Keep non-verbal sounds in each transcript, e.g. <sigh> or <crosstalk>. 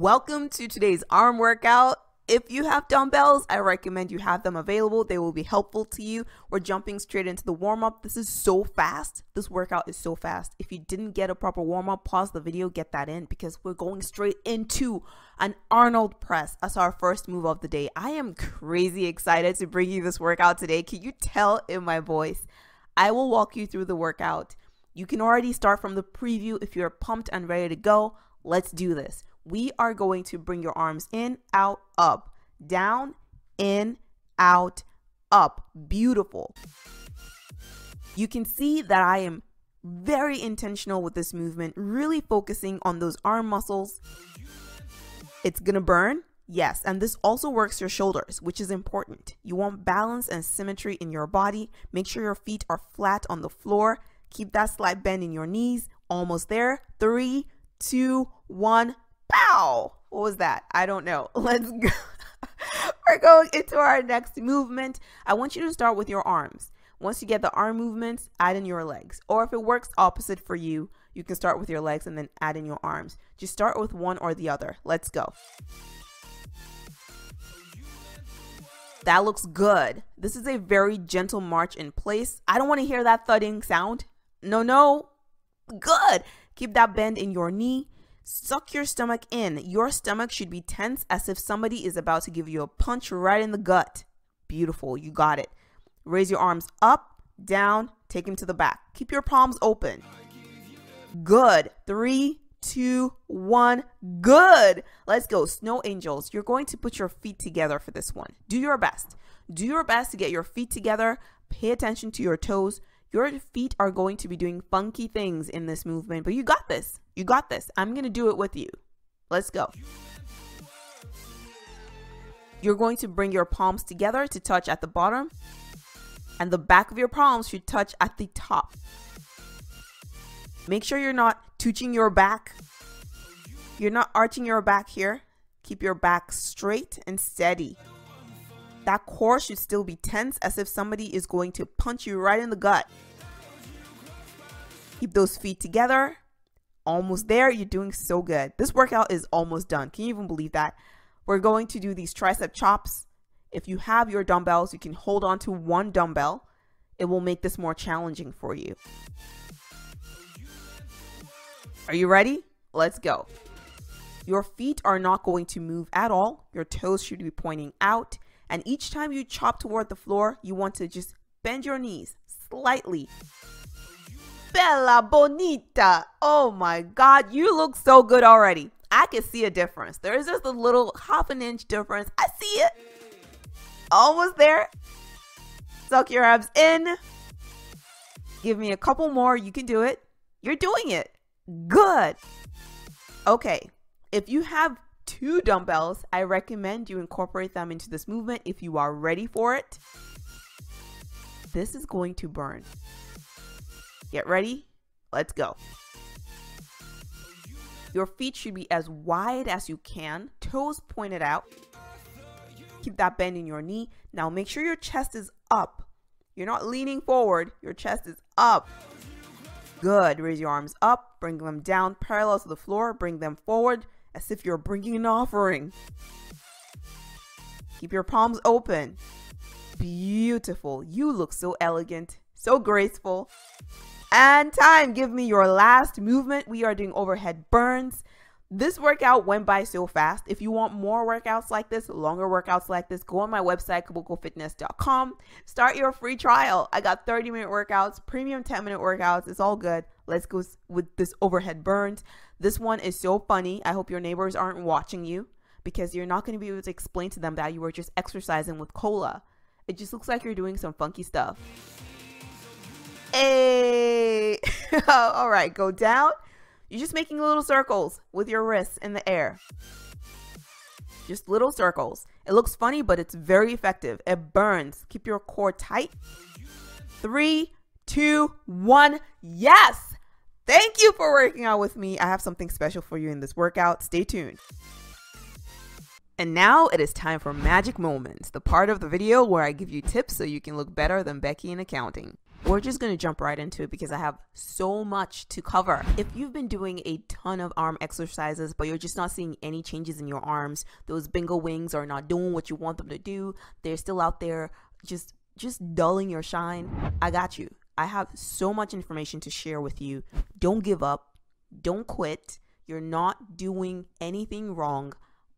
Welcome to today's arm workout. If you have dumbbells, I recommend you have them available. They will be helpful to you. We're jumping straight into the warm up. This is so fast. This workout is so fast. If you didn't get a proper warm up, pause the video, get that in because we're going straight into an Arnold press as our first move of the day. I am crazy excited to bring you this workout today. Can you tell in my voice? I will walk you through the workout. You can already start from the preview if you're pumped and ready to go. Let's do this we are going to bring your arms in, out, up, down, in, out, up. Beautiful. You can see that I am very intentional with this movement, really focusing on those arm muscles. It's gonna burn, yes, and this also works your shoulders, which is important. You want balance and symmetry in your body. Make sure your feet are flat on the floor. Keep that slight bend in your knees. Almost there. Three, two, one, Bow! What was that? I don't know. <laughs> Let's go. We're going into our next movement. I want you to start with your arms. Once you get the arm movements, add in your legs. Or if it works opposite for you, you can start with your legs and then add in your arms. Just start with one or the other. Let's go. That looks good. This is a very gentle march in place. I don't want to hear that thudding sound. No, no. Good. Keep that bend in your knee. Suck your stomach in. Your stomach should be tense as if somebody is about to give you a punch right in the gut. Beautiful. You got it. Raise your arms up, down, take them to the back. Keep your palms open. Good. Three, two, one. Good. Let's go. Snow angels, you're going to put your feet together for this one. Do your best. Do your best to get your feet together. Pay attention to your toes. Your feet are going to be doing funky things in this movement, but you got this. You got this. I'm going to do it with you. Let's go. You're going to bring your palms together to touch at the bottom, and the back of your palms should touch at the top. Make sure you're not touching your back. You're not arching your back here. Keep your back straight and steady. That core should still be tense as if somebody is going to punch you right in the gut. Keep those feet together. Almost there. You're doing so good. This workout is almost done. Can you even believe that? We're going to do these tricep chops. If you have your dumbbells, you can hold on to one dumbbell. It will make this more challenging for you. Are you ready? Let's go. Your feet are not going to move at all. Your toes should be pointing out. And each time you chop toward the floor, you want to just bend your knees slightly Bella Bonita. Oh my God, you look so good already. I can see a difference. There is just a little half an inch difference. I see it. Almost there. Suck your abs in. Give me a couple more. You can do it. You're doing it. Good. Okay. If you have two dumbbells, I recommend you incorporate them into this movement if you are ready for it. This is going to burn Get ready? Let's go. Your feet should be as wide as you can, toes pointed out. Keep that bend in your knee. Now make sure your chest is up. You're not leaning forward, your chest is up. Good. Raise your arms up, bring them down parallel to the floor, bring them forward as if you're bringing an offering. Keep your palms open. Beautiful. You look so elegant, so graceful and time. Give me your last movement. We are doing overhead burns. This workout went by so fast. If you want more workouts like this, longer workouts like this, go on my website, kabukofitness.com. Start your free trial. I got 30 minute workouts, premium 10 minute workouts. It's all good. Let's go with this overhead burns. This one is so funny. I hope your neighbors aren't watching you because you're not going to be able to explain to them that you were just exercising with cola. It just looks like you're doing some funky stuff. Hey. <laughs> All right, go down. You're just making little circles with your wrists in the air. Just little circles. It looks funny, but it's very effective. It burns. Keep your core tight. Three, two, one. Yes. Thank you for working out with me. I have something special for you in this workout. Stay tuned. And now it is time for Magic Moments, the part of the video where I give you tips so you can look better than Becky in accounting. We're just going to jump right into it because I have so much to cover. If you've been doing a ton of arm exercises, but you're just not seeing any changes in your arms, those bingo wings are not doing what you want them to do, they're still out there just just dulling your shine, I got you. I have so much information to share with you. Don't give up. Don't quit. You're not doing anything wrong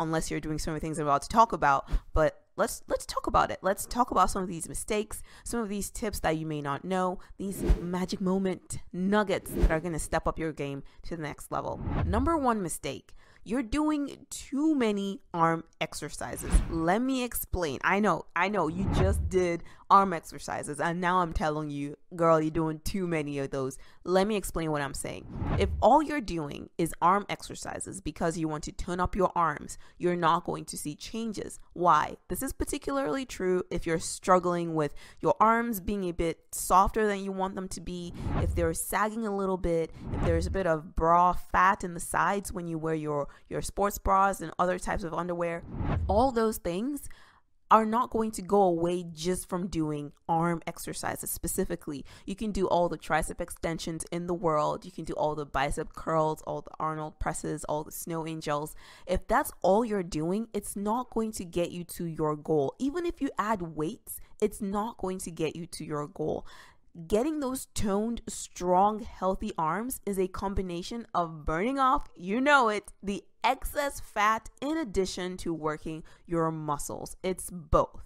unless you're doing so many things I'm about to talk about. But let's let's talk about it. Let's talk about some of these mistakes, some of these tips that you may not know, these magic moment nuggets that are going to step up your game to the next level. Number 1 mistake. You're doing too many arm exercises. Let me explain. I know, I know, you just did arm exercises, and now I'm telling you, girl, you're doing too many of those. Let me explain what I'm saying. If all you're doing is arm exercises because you want to tone up your arms, you're not going to see changes. Why? This is particularly true if you're struggling with your arms being a bit softer than you want them to be, if they're sagging a little bit, if there's a bit of bra fat in the sides when you wear your your sports bras and other types of underwear, all those things are not going to go away just from doing arm exercises specifically. You can do all the tricep extensions in the world, you can do all the bicep curls, all the Arnold presses, all the snow angels. If that's all you're doing, it's not going to get you to your goal. Even if you add weights, it's not going to get you to your goal. Getting those toned, strong, healthy arms is a combination of burning off, you know it, the excess fat in addition to working your muscles. It's both.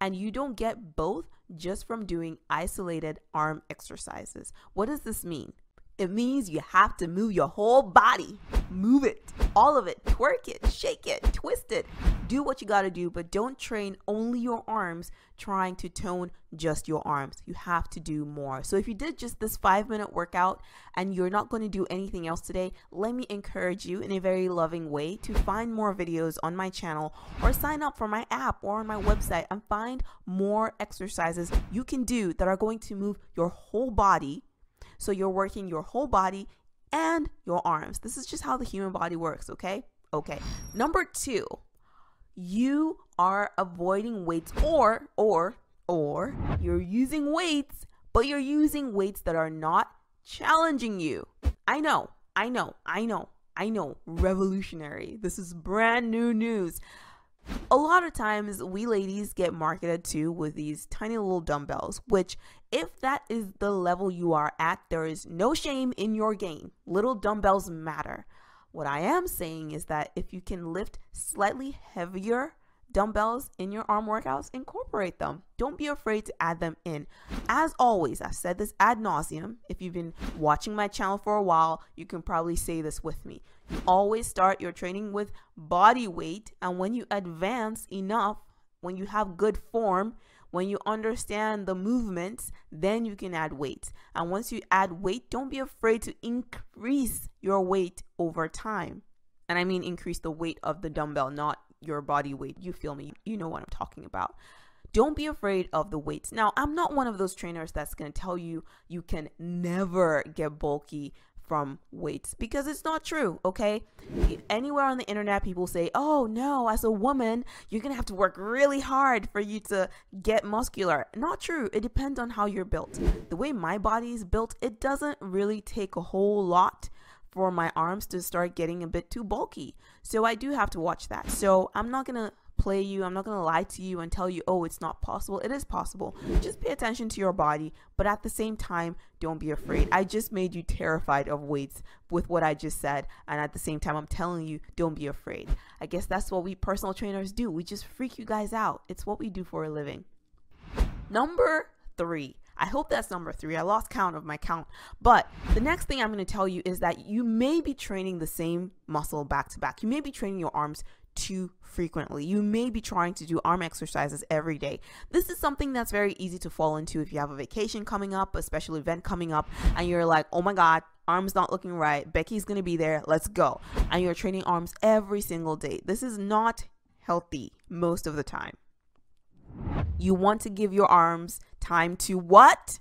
And you don't get both just from doing isolated arm exercises. What does this mean? It means you have to move your whole body. Move it, all of it, twerk it, shake it, twist it, do what you got to do, but don't train only your arms trying to tone just your arms. You have to do more. So if you did just this five minute workout and you're not going to do anything else today, let me encourage you in a very loving way to find more videos on my channel or sign up for my app or on my website and find more exercises you can do that are going to move your whole body. So you're working your whole body and your arms. This is just how the human body works, okay? Okay. Number two, you are avoiding weights or or or you're using weights but you're using weights that are not challenging you. I know. I know. I know. I know. Revolutionary. This is brand new news. A lot of times we ladies get marketed to with these tiny little dumbbells, which if that is the level you are at, there is no shame in your game. Little dumbbells matter. What I am saying is that if you can lift slightly heavier dumbbells in your arm workouts, incorporate them. Don't be afraid to add them in. As always, I've said this ad nauseum. If you've been watching my channel for a while, you can probably say this with me. You always start your training with body weight, and when you advance enough, when you have good form, when you understand the movements, then you can add weight. And once you add weight, don't be afraid to increase your weight over time. And I mean increase the weight of the dumbbell, not your body weight. You feel me? You know what I'm talking about. Don't be afraid of the weights. Now, I'm not one of those trainers that's going to tell you you can never get bulky from weights because it's not true, okay? Anywhere on the internet, people say, oh no, as a woman, you're gonna have to work really hard for you to get muscular. Not true. It depends on how you're built. The way my body is built, it doesn't really take a whole lot for my arms to start getting a bit too bulky. So I do have to watch that. So I'm not gonna Play you. I'm not going to lie to you and tell you, oh, it's not possible. It is possible. Just pay attention to your body, but at the same time, don't be afraid. I just made you terrified of weights with what I just said. And at the same time, I'm telling you, don't be afraid. I guess that's what we personal trainers do. We just freak you guys out. It's what we do for a living. Number three. I hope that's number three. I lost count of my count. But the next thing I'm going to tell you is that you may be training the same muscle back to back. You may be training your arms too frequently. You may be trying to do arm exercises every day. This is something that's very easy to fall into if you have a vacation coming up, a special event coming up, and you're like, oh my God, arms not looking right. Becky's gonna be there. Let's go. And you're training arms every single day. This is not healthy most of the time. You want to give your arms time to what?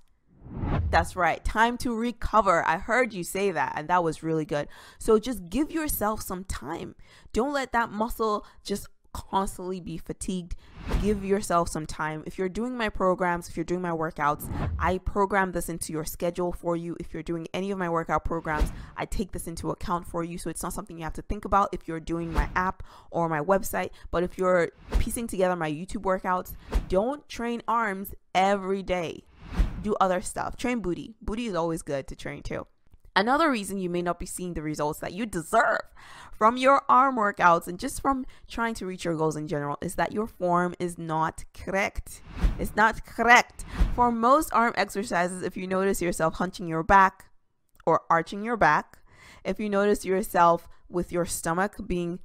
That's right. Time to recover. I heard you say that, and that was really good. So just give yourself some time. Don't let that muscle just constantly be fatigued. Give yourself some time. If you're doing my programs, if you're doing my workouts, I program this into your schedule for you. If you're doing any of my workout programs, I take this into account for you. So it's not something you have to think about if you're doing my app or my website. But if you're piecing together my YouTube workouts, don't train arms every day do other stuff. Train booty. Booty is always good to train too. Another reason you may not be seeing the results that you deserve from your arm workouts and just from trying to reach your goals in general is that your form is not correct. It's not correct. For most arm exercises, if you notice yourself hunching your back or arching your back, if you notice yourself with your stomach being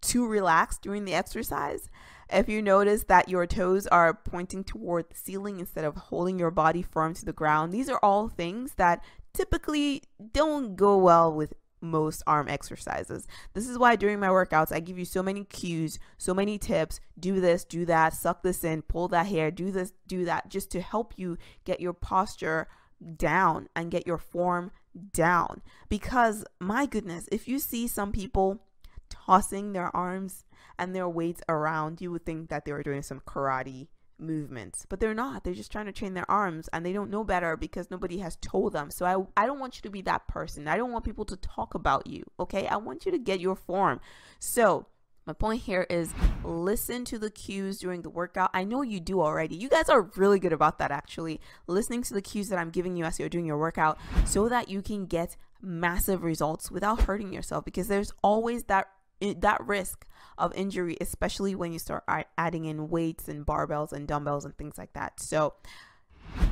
too relaxed during the exercise, if you notice that your toes are pointing toward the ceiling instead of holding your body firm to the ground, these are all things that typically don't go well with most arm exercises. This is why during my workouts, I give you so many cues, so many tips do this, do that, suck this in, pull that hair, do this, do that, just to help you get your posture down and get your form down. Because my goodness, if you see some people tossing their arms and their weights around, you would think that they were doing some karate movements, but they're not. They're just trying to train their arms and they don't know better because nobody has told them. So I, I don't want you to be that person. I don't want people to talk about you. Okay. I want you to get your form. So my point here is listen to the cues during the workout. I know you do already. You guys are really good about that actually. Listening to the cues that I'm giving you as you're doing your workout so that you can get massive results without hurting yourself because there's always that that risk of injury, especially when you start adding in weights and barbells and dumbbells and things like that. So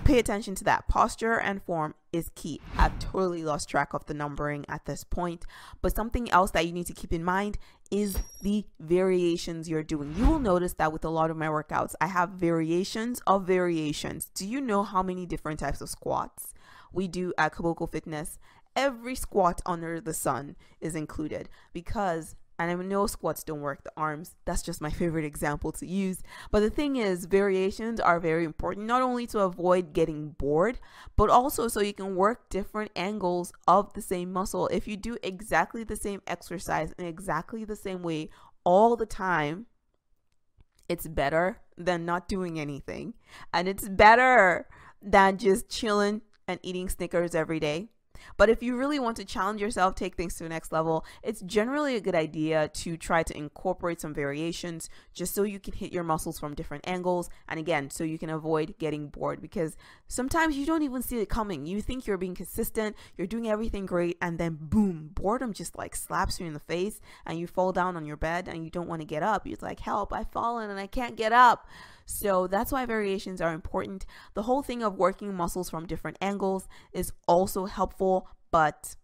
pay attention to that. Posture and form is key. I've totally lost track of the numbering at this point, but something else that you need to keep in mind is the variations you're doing. You will notice that with a lot of my workouts, I have variations of variations. Do you know how many different types of squats we do at Kaboko Fitness? Every squat under the sun is included because and I know squats don't work the arms. That's just my <laughs> favorite example to use. But the thing is, variations are very important, not only to avoid getting bored, but also so you can work different angles of the same muscle. If you do exactly the same exercise in exactly the same way all the time, it's better than not doing anything. And it's better than just chilling and eating Snickers every day but if you really want to challenge yourself, take things to the next level, it's generally a good idea to try to incorporate some variations just so you can hit your muscles from different angles. And again, so you can avoid getting bored because sometimes you don't even see it coming. You think you're being consistent, you're doing everything great, and then boom, boredom just like slaps you in the face and you fall down on your bed and you don't want to get up. You're like, help, I've fallen and I can't get up. So that's why variations are important. The whole thing of working muscles from different angles is also helpful, but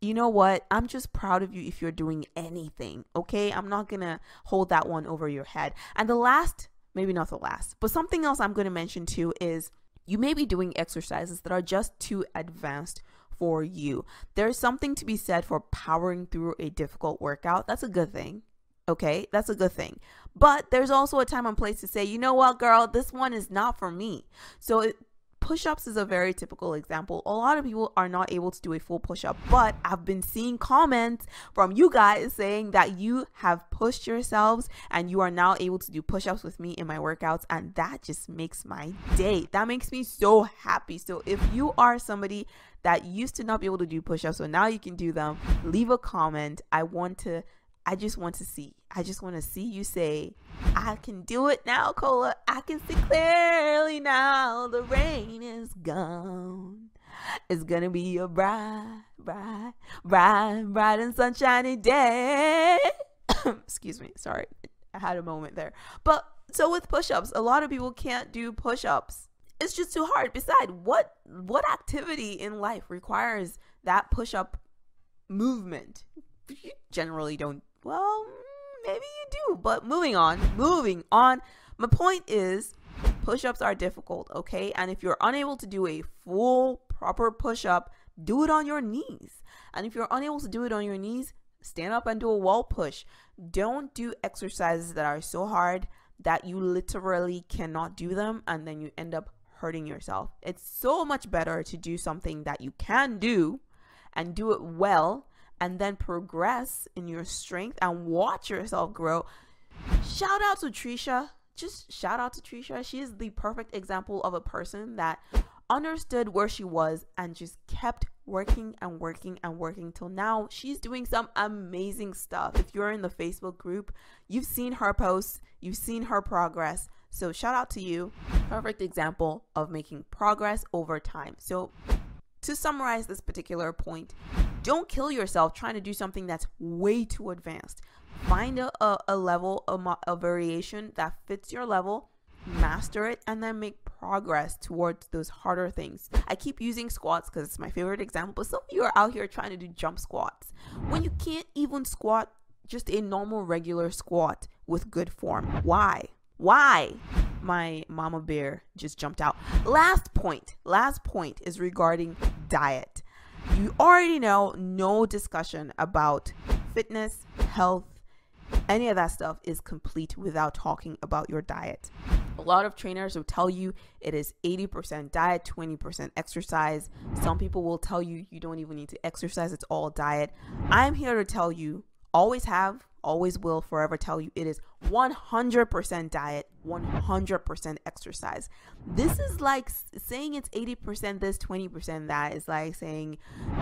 you know what? I'm just proud of you if you're doing anything, okay? I'm not gonna hold that one over your head. And the last, maybe not the last, but something else I'm gonna mention too is you may be doing exercises that are just too advanced for you. There's something to be said for powering through a difficult workout. That's a good thing. Okay, that's a good thing. But there's also a time and place to say, you know what, girl, this one is not for me. So it, push-ups is a very typical example a lot of people are not able to do a full push-up but i've been seeing comments from you guys saying that you have pushed yourselves and you are now able to do push-ups with me in my workouts and that just makes my day that makes me so happy so if you are somebody that used to not be able to do push-ups so now you can do them leave a comment i want to I just want to see. I just want to see you say, I can do it now, Cola. I can see clearly now. The rain is gone. It's going to be a bright, bright, bright, bright and sunshiny day. <coughs> Excuse me. Sorry. I had a moment there. But so with push-ups, a lot of people can't do push-ups. It's just too hard. Besides, what what activity in life requires that push-up movement? You generally don't well, mm, maybe you do, but moving on, moving on. My point is push ups are difficult, okay? And if you're unable to do a full, proper push up, do it on your knees. And if you're unable to do it on your knees, stand up and do a wall push. Don't do exercises that are so hard that you literally cannot do them and then you end up hurting yourself. It's so much better to do something that you can do and do it well and then progress in your strength and watch yourself grow. Shout out to Trisha. Just shout out to Trisha. She is the perfect example of a person that understood where she was and just kept working and working and working till now. She's doing some amazing stuff. If you're in the Facebook group, you've seen her posts, you've seen her progress. So, shout out to you. Perfect example of making progress over time. So, to summarize this particular point, don't kill yourself trying to do something that's way too advanced. Find a, a, a level, a, a variation that fits your level, master it, and then make progress towards those harder things. I keep using squats because it's my favorite example, but some of you are out here trying to do jump squats when you can't even squat just a normal regular squat with good form. Why? Why? My mama bear just jumped out. Last point, last point is regarding diet you already know no discussion about fitness, health, any of that stuff is complete without talking about your diet. A lot of trainers will tell you it is 80% diet, 20% exercise. Some people will tell you you don't even need to exercise, it's all diet. I'm here to tell you always have, always will forever tell you it is 100% diet, 100% exercise. This is like saying it's 80% this, 20% that is like saying,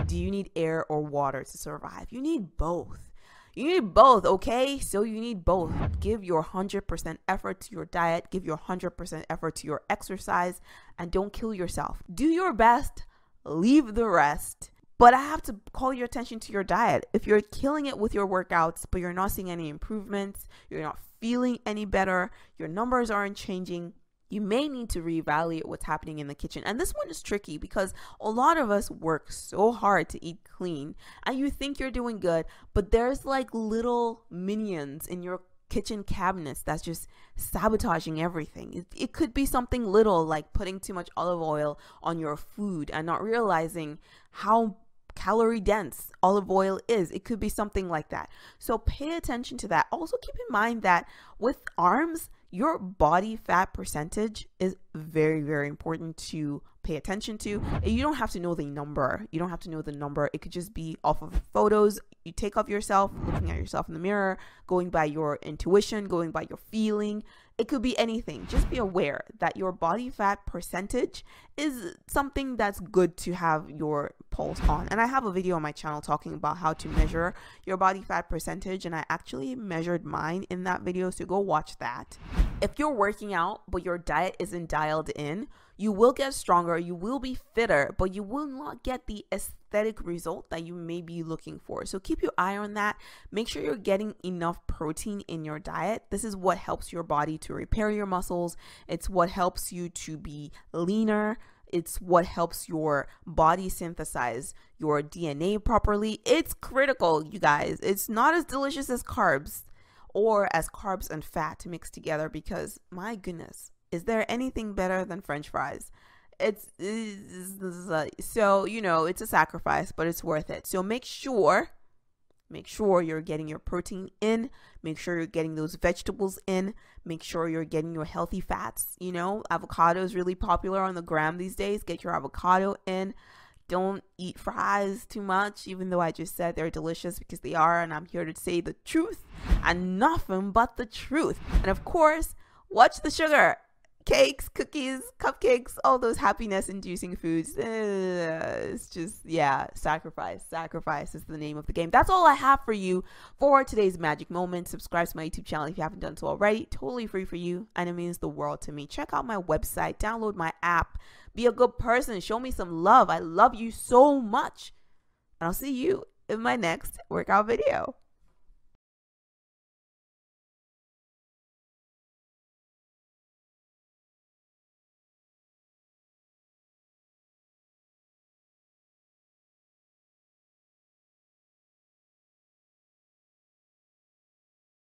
do you need air or water to survive? You need both. You need both, okay? So you need both. Give your 100% effort to your diet, give your 100% effort to your exercise, and don't kill yourself. Do your best, leave the rest, but I have to call your attention to your diet. If you're killing it with your workouts, but you're not seeing any improvements, you're not feeling any better, your numbers aren't changing, you may need to reevaluate what's happening in the kitchen. And this one is tricky because a lot of us work so hard to eat clean and you think you're doing good, but there's like little minions in your kitchen cabinets that's just sabotaging everything. It, it, could be something little like putting too much olive oil on your food and not realizing how calorie dense olive oil is. It could be something like that. So pay attention to that. Also, keep in mind that with arms, your body fat percentage is very, very important to pay attention to. you don't have to know the number. You don't have to know the number. It could just be off of photos you take of yourself, looking at yourself in the mirror, going by your intuition, going by your feeling. It could be anything. Just be aware that your body fat percentage is something that's good to have your pulse on. And I have a video on my channel talking about how to measure your body fat percentage, and I actually measured mine in that video, so go watch that. If you're working out but your diet isn't dialed in, you will get stronger, you will be fitter, but you will not get the aesthetic result that you may be looking for. So keep your eye on that. Make sure you're getting enough protein in your diet. This is what helps your body to to repair your muscles. It's what helps you to be leaner. It's what helps your body synthesize your DNA properly. It's critical, you guys. It's not as delicious as carbs or as carbs and fat mixed together because my goodness, is there anything better than french fries? It's, it's, it's, so, you know, it's a sacrifice, but it's worth it. So make sure Make sure you're getting your protein in. Make sure you're getting those vegetables in. Make sure you're getting your healthy fats. You know, avocado is really popular on the gram these days. Get your avocado in. Don't eat fries too much, even though I just said they're delicious because they are. And I'm here to say the truth and nothing but the truth. And of course, watch the sugar cakes, cookies, cupcakes, all those happiness inducing foods. Eh, it's just, yeah, sacrifice. Sacrifice is the name of the game. That's all I have for you for today's magic moment. Subscribe to my YouTube channel if you haven't done so already. Totally free for you, and it means the world to me. Check out my website, download my app, be a good person, show me some love. I love you so much. And I'll see you in my next workout video.